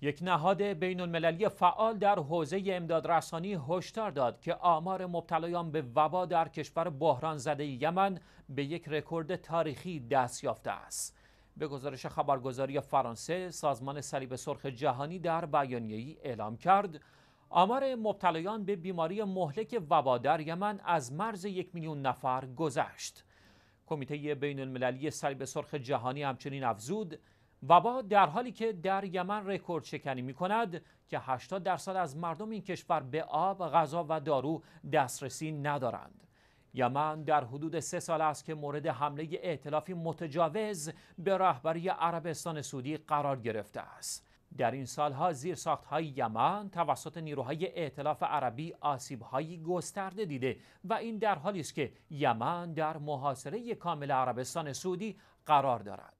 یک نهاد بین المللی فعال در حوزه رسانی هشدار داد که آمار مبتلایان به وبا در کشور بحران زده یمن به یک رکورد تاریخی دست یافته است. به گزارش خبرگزاری فرانسه، سازمان صلیب سرخ جهانی در بیانیه‌ای اعلام کرد آمار مبتلایان به بیماری مهلک وبا در یمن از مرز یک میلیون نفر گذشت. کمیته بین المللی صلیب سرخ جهانی همچنین افزود با در حالی که در یمن رکورد شکنی می کند که 80 درصد از مردم این کشور به آب، غذا و دارو دسترسی ندارند. یمن در حدود سه سال است که مورد حمله ائتلافی متجاوز به رهبری عربستان سعودی قرار گرفته است. در این سالها زیر های یمن توسط نیروهای ائتلاف عربی آسیبهایی گسترده دیده و این در حالی است که یمن در محاصره کامل عربستان سعودی قرار دارد.